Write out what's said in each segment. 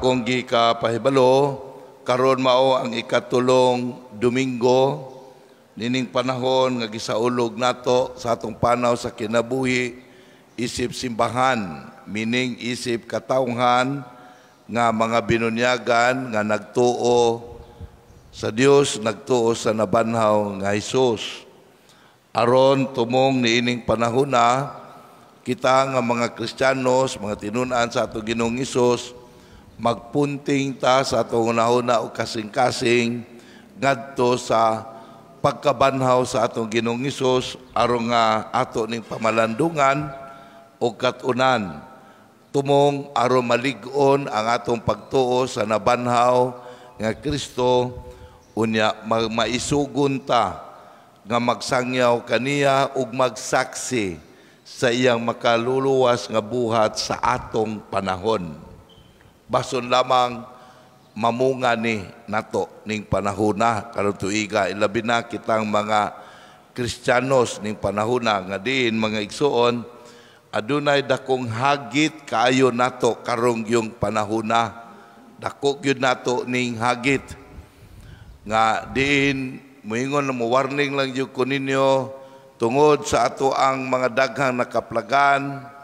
akong pahibalo, karon mao ang ikatulong Domingo nining panahon nga gisaulog nato sa atong panaw sa kinabuhi isip simbahan meaning isip katawhan nga mga binunyagan nga nagtuo sa Dios nagtuo sa nabanhaw nga Hesus aron tumong niining panahon na kita nga mga Kristiyanos, mga tinunan sa ato Ginoong Isos, magpunting ta sa atong una-una o kasing-kasing ngadto sa pagkabanhaw sa atong Ginoong Isus aron nga ato ning pamalandungan o katunan tumong aron malig-on ang atong pagtuo sa nabanhaw nga Kristo unya maisugon ta nga magsangyaw kaniya ug magsaksi sa iyang makaluluwas nga buhat sa atong panahon bason lamang mamunga ni nato ning panahuna karon tuiga ilabi na kitang mga Kristiyanos ning panahuna nga din mga igsuon adunay dakong hagit kaayo nato karong yung panahuna dako gyud nato ning hagit nga din moingon na mo warning lang jud kuninyo tungod sa ato ang mga daghang nakaplagan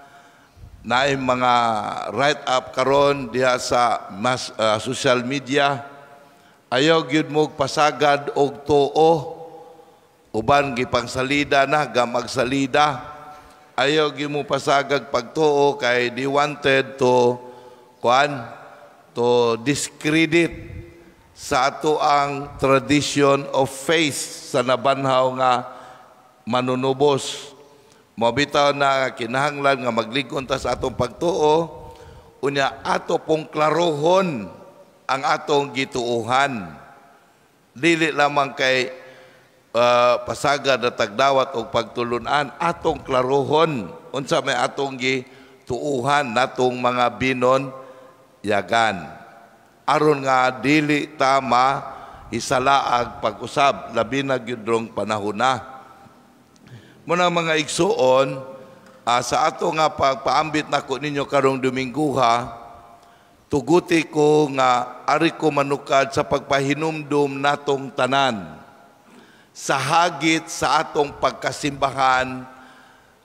na mga write-up karon diha sa mas, uh, social media ayaw gyud mo pasagad og tuo uban gipangsalida na gamagsalida ayaw gyud mo pasagag pagtuo kay di wanted to kuan to discredit sa ato ang tradition of faith sa nabanhaw nga manunubos mabitaw na kinahanglan nga magligon ta sa atong pagtuo unya ato pong klarohon ang atong gituuhan dili lamang kay uh, ah, pasaga na tagdawat o pagtulunan atong klarohon unsa may atong gituuhan natong mga binon yagan aron nga dili tama isalaag pag-usab labi na gyudrong panahon na Muna mga igsuon, uh, sa ato nga pagpaambit nako ninyo karong Dominguha, tuguti ko nga ari ko manukad sa pagpahinumdum natong tanan sa hagit sa atong pagkasimbahan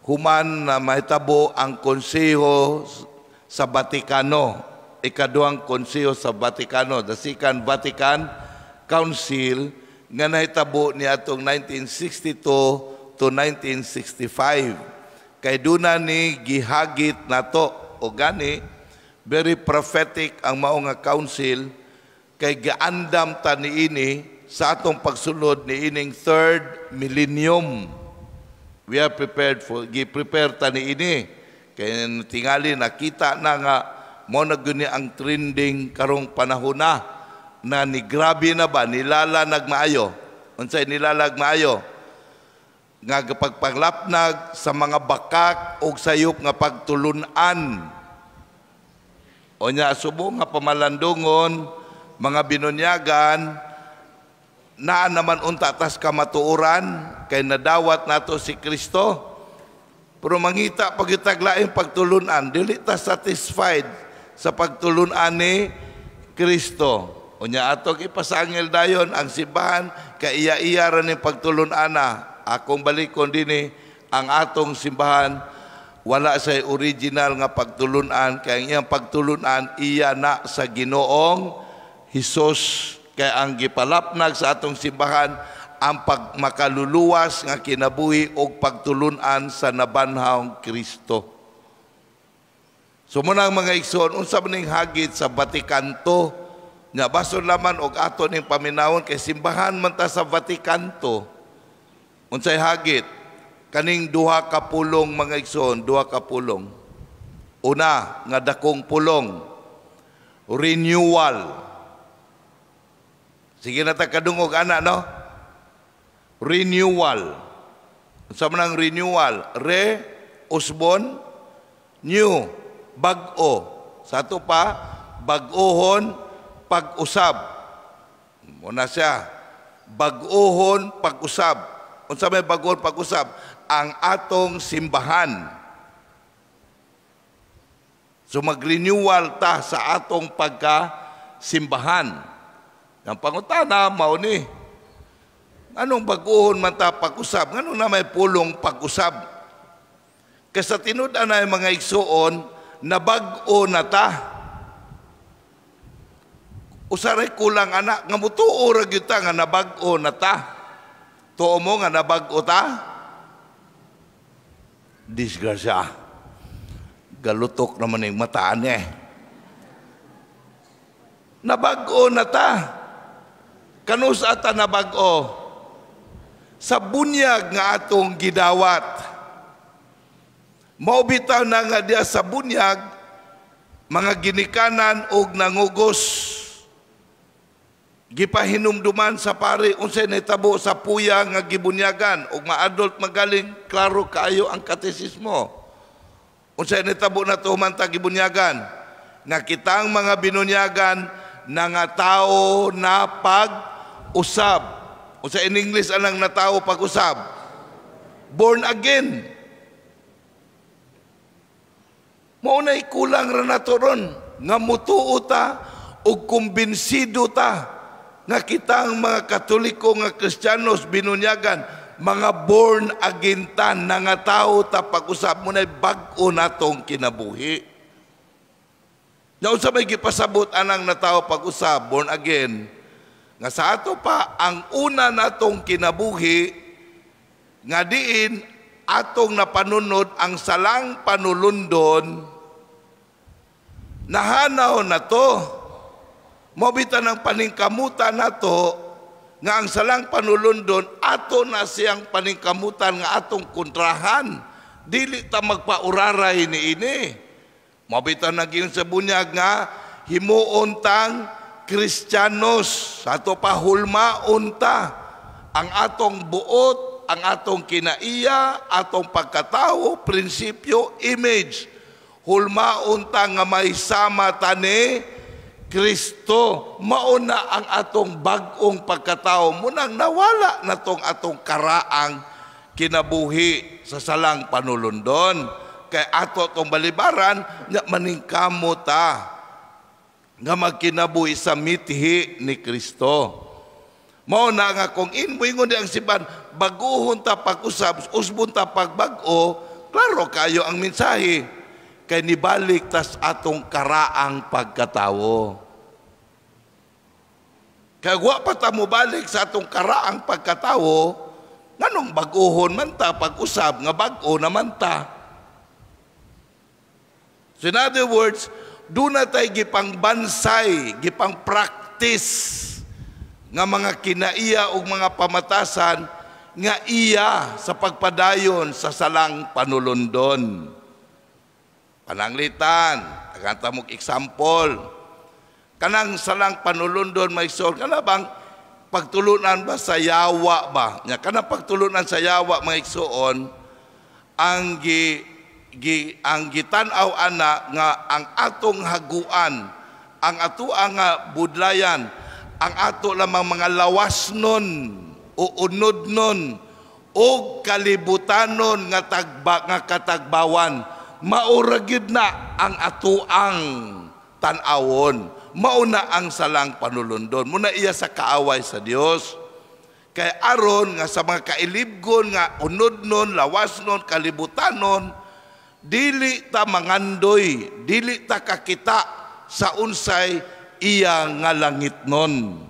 human na mahitabo ang konseho sa Batikano ikaduhang konseho sa Batikano the second Vatican Council nga nahitabo ni atong 1962 to 1965. Kay duna ni gihagit nato o gani very prophetic ang mao council kay gaandam ta ini sa atong pagsulod ni ining third millennium. We are prepared for gi prepare ta ini. kay tingali nakita na nga mo na guni ang trending karong panahon na na ni grabe na ba nilala nagmaayo unsay nilalag maayo nga pagpaglapnag sa mga bakak o sayop nga pagtulunan. O nya subo nga pamalandungon, mga binunyagan, na naman unta tas kamatuuran, kay nadawat nato si Kristo, pero mangita pagitaglaing pagtulunan, dili ta satisfied sa pagtulunan ni Kristo. Unya atog ipasangil dayon ang sibahan kay iya-iya ra ni pagtulun-ana akong balikon dinhi eh, ang atong simbahan wala sa original nga pagtulunan kay ang iyang pagtulunan iya na sa Ginoong Hesus kay ang gipalapnag sa atong simbahan ang pagmakaluluwas nga kinabuhi og pagtulunan sa nabanhaw Kristo. So muna ang mga igsoon unsa man ning hagit sa Batikanto, nga baso laman og ato ning paminawon kay simbahan man ta sa Batikanto. II unsay hagit kaning duha ka pulong mga igsoon duha ka pulong una nga dakong pulong renewal sige na ta kadungog ana no renewal sa manang renewal re usbon new bag-o satu pa bag-ohon pag-usab mo siya bag-ohon pag-usab unsa may bagon pag-usab ang atong simbahan. So mag-renewal ta sa atong pagka simbahan Ang pangutana, mao ni. Anong baguhon man ta pag-usab? Anong na may pulong pag-usab? Kaysa tinudan na mga igsuon, nabag-o na ta. Usaray kulang anak, nga mutuo ra gyud ta nga nabag-o na ta. Tuo mo nga nabag-o ta? Disgrasya. Galutok naman yung mataan niya eh. Nabag-o na ta. Kanus ata nabag-o. Sa bunyag nga atong gidawat. Maubitaw na nga dia sa bunyag, mga ginikanan o nangugos gipahinumduman sa pare unsay nahitabo sa puya nga gibunyagan og maadult magaling klaro kaayo ang katesismo unsay nahitabo na tuman ta gibunyagan nakita ang mga binunyagan na nga tao na pag-usab o in English anang na tao pag-usab born again maunay kulang ra nato nga mutuo ta ug kumbinsido ta nga kita ang mga katoliko nga kristyanos binunyagan mga born again tan na nga tao ta pag-usab mo na bag-o natong kinabuhi. Naunsa may gipasabot anang na tao pag-usab born again nga sa ato pa ang una natong kinabuhi nga diin atong napanunod ang salang panulundon nahanaw na to Mabita ng paningkamutan nato nga ang salang panulundon ato na siyang paningkamutan nga atong kontrahan. Dili ta magpauraray ni ini. Mabita na giyon sa bunyag nga himuon tang Kristiyanos ato pa hulma unta ang atong buot ang atong kinaiya, atong pagkatao, prinsipyo, image. hulma unta nga may sama tani Kristo, mauna ang atong bagong pagkatao. Munang nawala na tong atong karaang kinabuhi sa salang panulundon. Kay ato tong balibaran, nga maningkamo ta ah, nga magkinabuhi sa mithi ni Kristo. Mao na nga kung inboy ngon ang siban, baguhon ta pag-usab, usbon ta pagbag-o, klaro kayo ang mensahe kay nibalik tas atong karaang pagkatawo. Kaya wa pa ta mo balik sa atong karaang pagkatawo, nganong baguhon man ta pag-usab nga bag-o naman ta. So in other words, do na tay gipang bansay, gipang practice nga mga kinaiya o mga pamatasan nga iya sa pagpadayon sa salang panulundon. Kananglitan, aganta mong example. Kanang salang panulundon may sol, kanabang pagtulunan ba sa yawa ba? Nya kanang pagtulunan sa yawa may soon, ang gi, gi ang gitanaw ana nga ang atong haguan, ang ato ang ah, budlayan, ang ato lamang mga lawas nun, uunod nun, o kalibutanon nga tagba nga katagbawan mauragid na ang atuang tanawon. Mauna ang salang panulundon. Muna iya sa kaaway sa Dios. Kay aron nga sa mga kailibgon nga unodnon, lawasnon, kalibutanon, dili ta mangandoy, dili ta kakita sa unsay iya nga langitnon.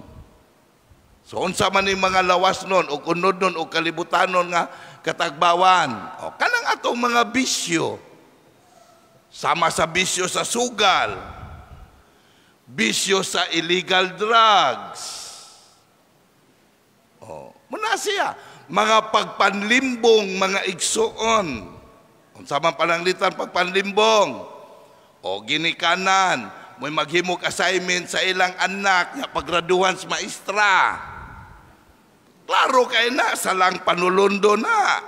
So unsa man ni mga lawas nun o kunod nun o kalibutan nun nga katagbawan. O kanang atong mga bisyo sama sa bisyo sa sugal, bisyo sa illegal drugs. Oh, muna siya, mga pagpanlimbong, mga igsuon. Unsa man litan, pagpanlimbong? O ginikanan, may maghimok assignment sa ilang anak nga pagraduhan sa maestra. Klaro kay na, salang panulundo na.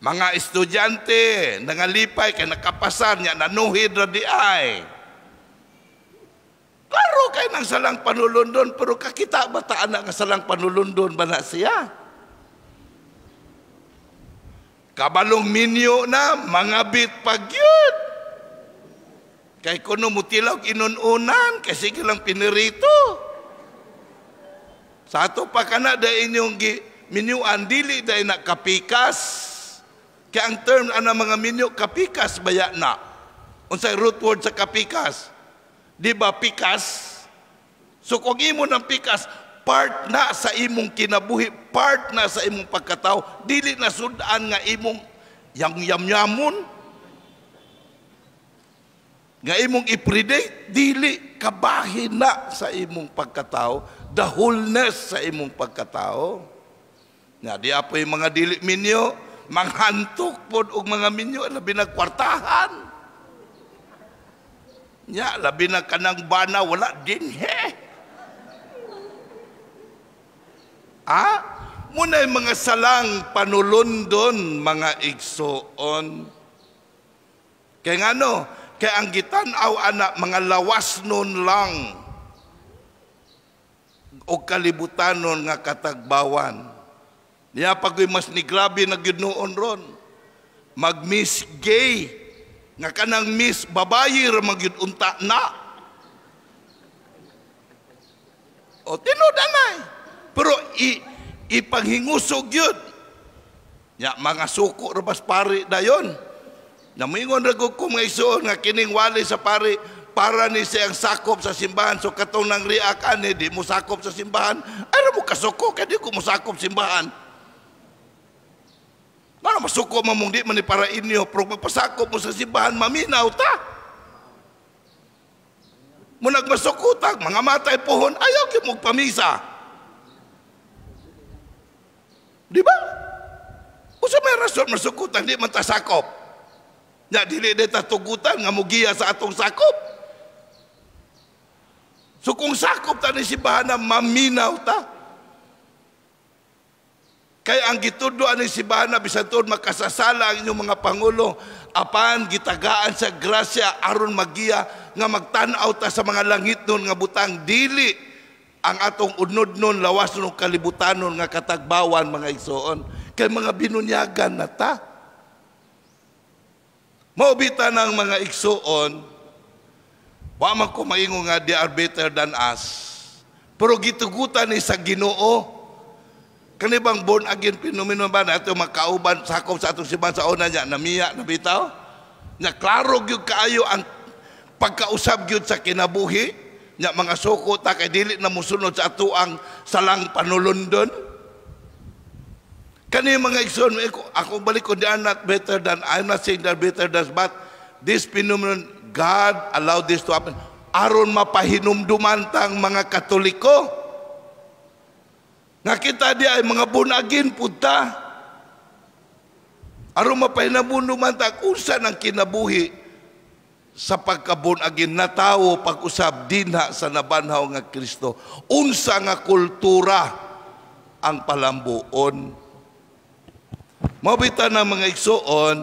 Mga estudyante, nangalipay kay nakapasar niya, nanuhid na di ay. Klaro kay nang salang panulundon, pero kakita bataan anak nga salang panulundon ba na siya? Kabalong minyo na, mga bit pagyod. Kay kuno mutilog inununan, kasi lang pinirito. Sa ato pa kana da inyong minuan, dili da nakapikas. kapikas kaya ang term ana mga minyo, kapikas baya na. Unsay root word sa kapikas? Di ba pikas? So kung imo ng pikas, part na sa imong kinabuhi, part na sa imong pagkatao, dili na sudan nga imong yang yamyamon, nga imong ipredate dili kabahin na sa imong pagkatao the wholeness sa imong pagkatao nga di apoy mga dili minyo manghantok pod og mga minyo labi na kwartahan nya labi na kanang bana wala din he ah Muna'y mga salang panulondon mga igsoon kay ngano kay ang gitan-aw ana mga lawas nun lang o kalibutanon nga katagbawan niya pagoy mas ni grabe na gyud ron. Mag miss gay nga kanang miss babayi ra magyud na. O tinud anay. Pero i ipanghingusog gyud. Ya mga suko ra bas pare dayon. Namingon ra ko mga isuon nga kining wali sa pare para ni siyang sakop sa simbahan so katong nang riakan, ani di mo sakop sa simbahan ay mo kasuko kay di ko mo sakop simbahan Mana masuk kok mamung di meni para ini oh, prok pesako musisi bahan mamina uta. Munag masuk utak mengamati pohon ayaw ki mo pamisa. Di bang usah may rason masuk utak di mata tasakop. Nya dili deta tugutan nga mugiya sa atong sakop. So kung sakop tani si bahana maminaw ta. Kay ang gitudlo ani si Bana bisan tuon makasasala ang inyong mga pangulo apan gitagaan sa grasya aron magiya nga magtan-aw ta sa mga langit nun nga butang dili ang atong unod nun lawas nun kalibutanon nga katagbawan mga igsoon kay mga binunyagan na ta maubita ng mga igsoon wa man ko maingo nga they are better than us pero gitugutan ni sa Ginoo kani bang born again pinomeno ba na ito makauban sakop sa atong siban sa una niya namiya nabitaw na klaro gyud kaayo ang pagkausab gyud sa kinabuhi nya mga suko ta kay dili na musunod sa ato ang salang panulundon kani mga igsoon ako balik ko di anak better than I'm not saying they're better than but this phenomenon God allowed this to happen aron mapahinumduman tang mga katoliko Nakita dia ay mga bunagin punta. Aron mapahinabuno man ta usa ang kinabuhi sa pagkabunagin na tao pag-usab dinha sa nabanhaw nga Kristo. Unsa nga kultura ang palambuon. Mabita ng mga igsuon,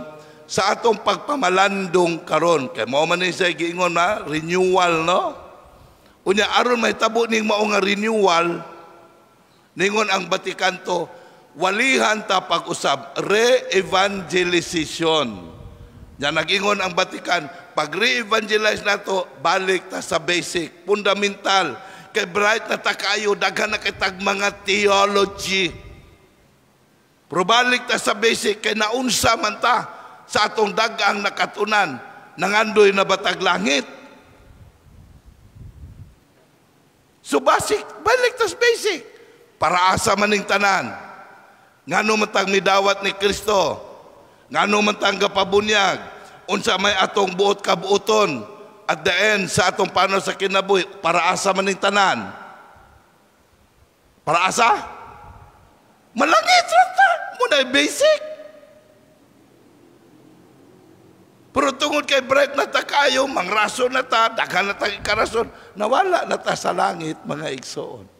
sa atong pagpamalandong karon kay mao man ni sa giingon na renewal no unya aron mahitabo ning mao nga renewal Ningon ang Batikan to, walihan ta pag-usab, re-evangelization. Yan nagingon ang Batikan, pag re-evangelize na to, balik ta sa basic, fundamental. Kay bright na ta kayo, daghan na kitag mga theology. Pero balik ta sa basic, kay naunsa man ta sa atong dagang nakatunan, nangandoy na batag langit. So basic, balik ta sa basic para asa maning tanan. Ngano matang midawat ni Kristo, ngano matang gapabunyag, unsa may atong buot kabuoton, at the end sa atong pano sa kinabuhi, para asa maning tanan. Para asa? Malangit rata, muna basic. Pero tungod kay bright na ta kayo, mangrason na ta, daghan na ta ikarason, nawala na ta sa langit mga igsoon.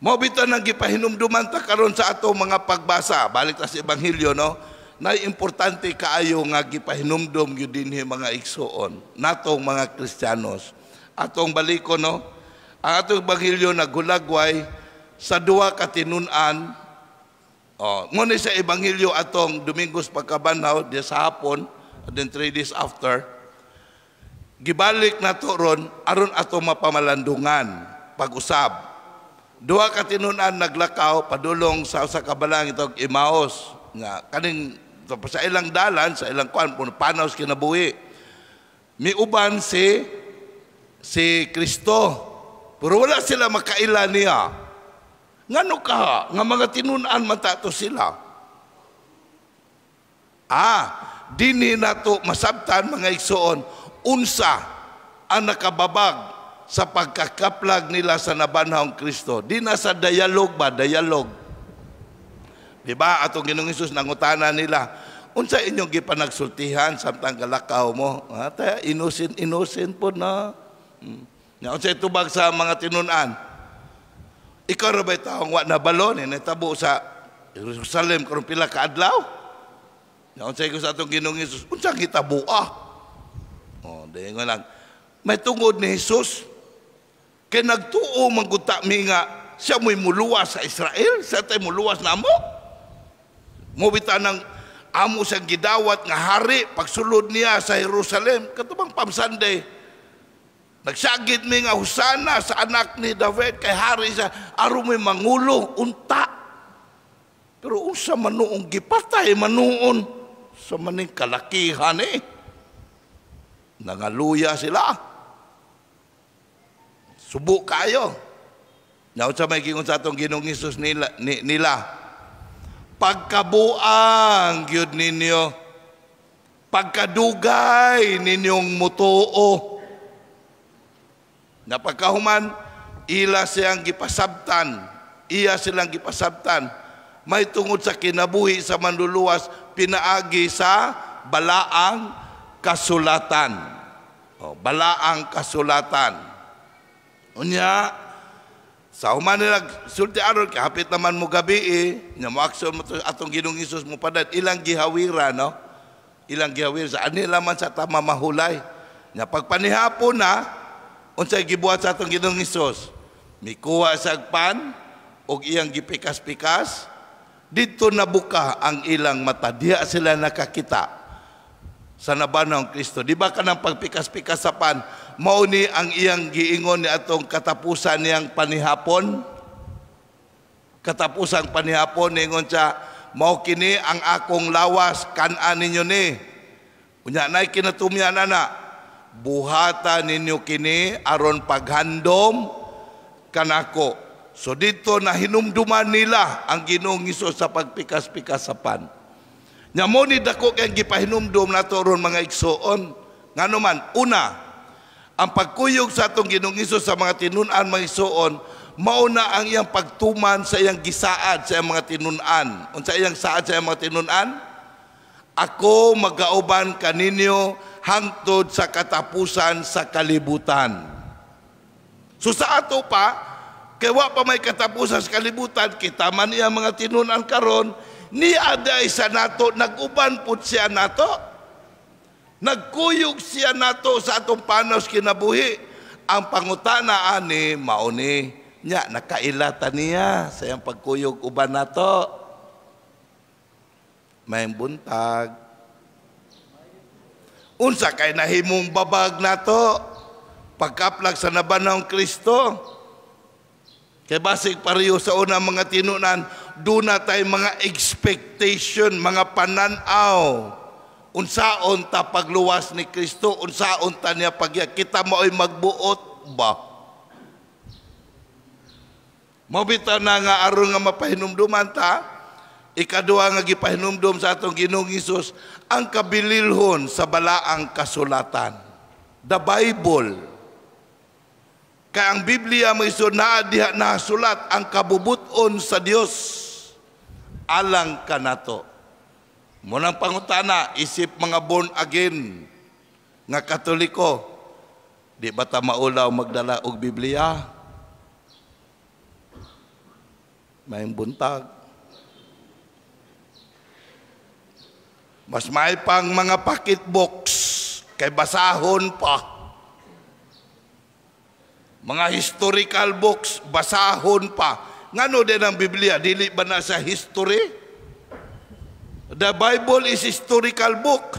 Mao bitaw nang gipahinumduman ta karon sa ato mga pagbasa, balik ta sa ebanghelyo no, na importante kaayo nga gipahinumdum gyud dinhi mga igsuon natong mga Kristiyanos. Atong baliko no, ang ato ebanghelyo nagulagway sa duwa ka tinun-an. Oh, ngunit sa ebanghelyo atong Domingos pagkabanhaw di sa hapon, then three days after, gibalik na to ron aron ato mapamalandungan pag-usab Dua ka tinunan naglakaw padulong sa usa ka balangit og Imaos nga kaning sa ilang dalan sa ilang kwan puno panos kinabuhi miuban si si Kristo pero wala sila makaila niya ngano ka nga mga tinunan man tato sila ah dinhi nato masabtan mga igsoon unsa ang nakababag sa pagkakaplag nila sa nabanhaong Kristo. Di na sa dialog ba? Dialog. Di ba? Atong ginong Isus, nangutana nila, unsa inyong gipanagsultihan samtang galakaw mo? Ha? innocent, innocent po na. Hmm. Unsa itubag sa mga tinunan? Ikaw ra ba'y taong wa na balon, eh, sa Jerusalem, karong pila ka adlaw? Unsay ko sa atong Ginoong Hesus, unsa kita buah? Oh, dahil lang. May tungod ni Hesus kaya nagtuo maguta mi nga siya mo'y muluwa sa Israel, siya tayo muluwas na mo. Mubita ng amo sa gidawat nga hari pagsulod niya sa Jerusalem. Katubang pam Sunday, nagsagid mi nga husana sa anak ni David kay hari sa aron mo'y mangulo, unta. Pero unsa manuong gipatay manuon sa maning kalakihan eh. Nangaluya sila. Subo kayo. Now sa may gingon sa atong ginong Isus nila, ni, nila. Pagkabuang gyud ninyo. Pagkadugay ninyong mutuo. na pagkahuman, ila siyang gipasabtan. Iya silang gipasabtan. May tungod sa kinabuhi sa manluluwas, pinaagi sa balaang kasulatan. O, balaang kasulatan. Unya sa human nila sulti aron kahapit naman mo gabi nya aksyon mo atong Ginoong Hesus mo padad ilang gihawira no ilang gihawir sa ani laman sa tama mahulay nya pagpanihapon na unsay gibuhat sa atong Ginoong Hesus mikuha sa pan og iyang gipikas-pikas dito nabuka ang ilang mata diha sila nakakita sa ng Kristo di ba kanang pagpikas-pikas sa pan mau ni ang iyang giingon ni atong katapusan yang panihapon katapusan panihapon ningon siya mau kini ang akong lawas kanan ninyo ni unya na kinatumyan ana buhata ninyo kini aron paghandom kanako so dito na hinumduman nila ang Ginoong Hesus sa pagpikas-pikas sa pan nya mo ni dako kay gipahinumdom nato ron mga igsoon nganuman man una Ang pagkuyog sa atong Ginoong sa mga tinunan mga isuon, mauna ang iyang pagtuman sa iyang gisaad sa iyang mga tinunan. Unsa iyang saad sa iyang mga tinunan? Ako magauban kaninyo hangtod sa katapusan sa kalibutan. So sa ato pa, kay pa may katapusan sa kalibutan, kita man iyang mga tinunan karon, ni aday sa nato, naguban pud siya nato. Nagkuyog siya nato sa atong panos kinabuhi. Ang pangutana ani mauni nya nakailata niya sa iyang pagkuyog uban nato. May buntag. Unsa kay nahimong babag nato pagkaplag sa nabanong Kristo. Kay basic pareho sa una mga tinunan, do na tayo mga expectation, mga pananaw unsaon ta pagluwas ni Kristo unsaon ta niya pagya kita mo magbuot ba Mabita na nga aron nga mapahinumduman ta ikaduha nga gipahinumdum sa atong Ginoong Hesus ang kabililhon sa balaang kasulatan the bible kay ang Biblia mo iso na diha nasulat ang kabubuton sa Dios alang kanato Munang pangutana, isip mga born again nga katoliko, di ba ta maulaw magdala og Biblia? Mayang buntag. Mas may pang mga packet box kay basahon pa. Mga historical books, basahon pa. Ngano din ang Biblia? Dili ba na sa history? The Bible is historical book.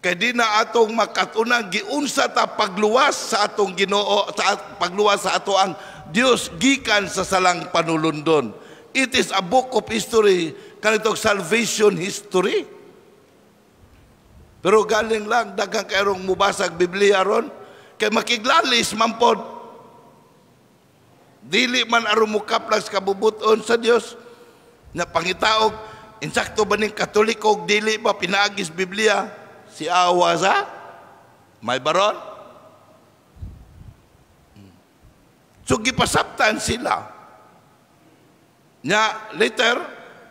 Kay di na atong makatunang giunsa ta pagluwas sa atong Ginoo sa pagluwas sa ato ang Dios gikan sa salang panulundon. It is a book of history kanitong salvation history. Pero galing lang daghang kayrong mubasag Biblia ron kay makiglalis mampod. Dili man aron mukaplas kabubuton sa Dios na pangitaog Insakto ba ning katoliko og dili ba pinaagis Biblia si awa sa may baron? So gipasabtan sila. Nya later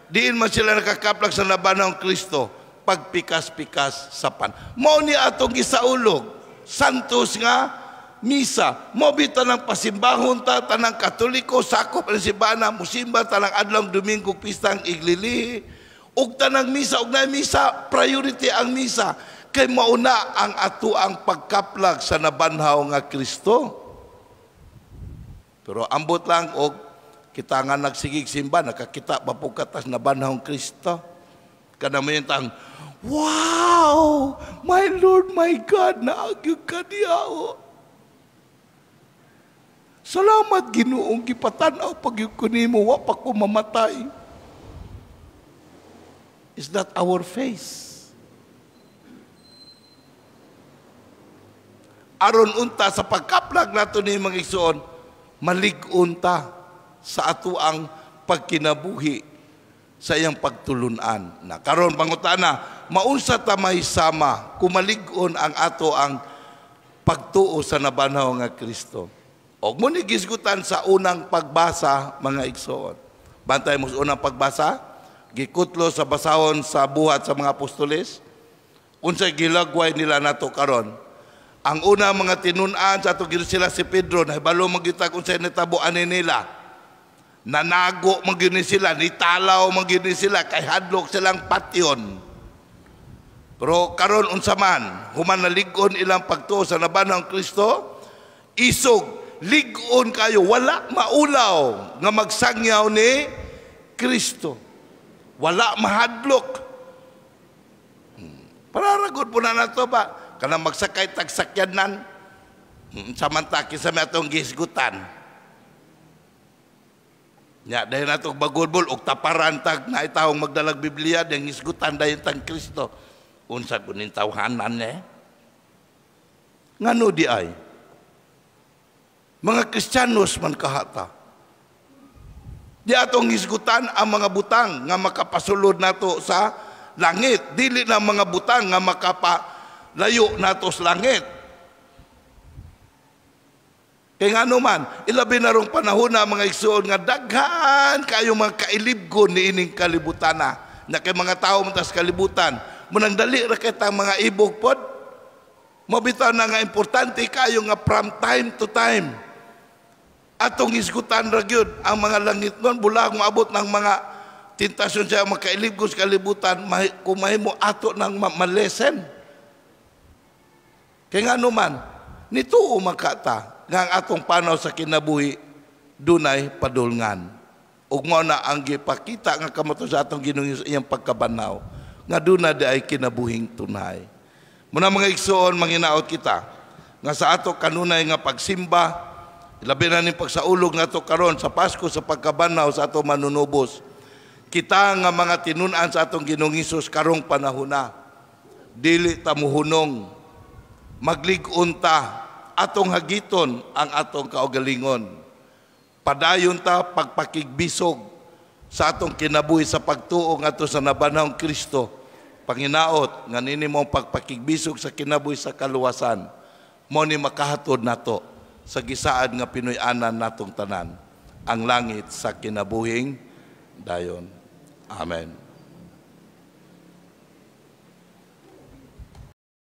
diin man sila nakakaplag sa labanan ng Kristo pagpikas-pikas sa pan. Mao ni atong gisaulog santos nga misa, mobi tanang pasimbahon ta, tanang katoliko, sakop ang sibana, musimba, tanang adlong domingo, pistang iglili, ug tanang misa, ug na misa, priority ang misa, kay mauna ang ato ang pagkaplag sa nabanhaw nga Kristo. Pero ambot lang og kita nga nagsigig simba, nakakita ba po katas nabanhaw Kristo? Kada mo yung tang, Wow! My Lord, my God, naagyo ka niya. Oh. Salamat Ginoong gipatanaw pag kunimo wa pa ko mamatay. Is that our face? Aron unta sa pagkaplag nato ni mga igsoon, malig-on ta sa atuang pagkinabuhi sa iyang pagtulunan. Na karon pangutana, maunsa ta may sama kumalig-on ang ato ang pagtuo sa nabanaw nga Kristo. Og mo ni gisgutan sa unang pagbasa mga igsoon. Bantay mo sa unang pagbasa, gikutlo sa basahon sa buhat sa mga apostoles, unsay gilagway nila nato karon. Ang una mga tinunan sa ato sila si Pedro na balo magitag unsay netabo ani nila. Nanago magini sila, nitalaw magini sila kay hadlok silang patyon. Pero karon unsaman, man, human nalig ilang pagtuo sa laban ng Kristo, isog ligon kayo wala maulaw nga magsangyaw ni Kristo wala mahadlok hmm. pararagod po na nato ba kanang magsakay tagsakyanan hmm, samantaki sa atong gisgutan nya dahil nato bagulbol og taparan tag na itawong magdalag Biblia dang isgutan dayon tang Kristo unsa kunin tawhanan ne eh? ngano di ay mga Kristiyanos man kahata. Di atong isgutan ang mga butang nga makapasulod nato sa langit. Dili na mga butang nga makapalayo nato sa langit. Kaya nga naman, ano ilabi na rong panahon na mga igsoon nga daghan kayo mga kailibgo ni ining kalibutan na. Na kay mga tao mong kalibutan. Munang dali ra kita mga ibog pod. Mabitaw na nga importante kayo nga from time to time Atong iskutan ra gyud ang mga langit nun bulag maabot ng mga tintasyon sa makailibgo sa kalibutan kumahimo ato ng malesen. Kaya nga naman, ano nito umakata nga ang atong panaw sa kinabuhi dunay padulngan. Ug mao na ang gipakita nga kamato sa atong Ginoong iyang pagkabanaw nga duna di ay kinabuhing tunay. Muna mga igsoon manginaot kita nga sa ato kanunay nga pagsimba Labi na ning pagsaulog nato karon sa Pasko sa pagkabanaw sa ato manunubos. Kita nga mga tinunan sa atong Ginoong Hesus karong panahona. Dili ta muhunong. Magligon ta atong hagiton ang atong kaugalingon. Padayon ta pagpakigbisog sa atong kinabuhi sa pagtuo ngadto sa nabanahong Kristo. Panginaot nga nini mo pagpakigbisog sa kinabuhi sa kaluwasan mo ni makahatod nato sa gisaad nga Pinoy-anan natong tanan, ang langit sa kinabuhing dayon. Amen.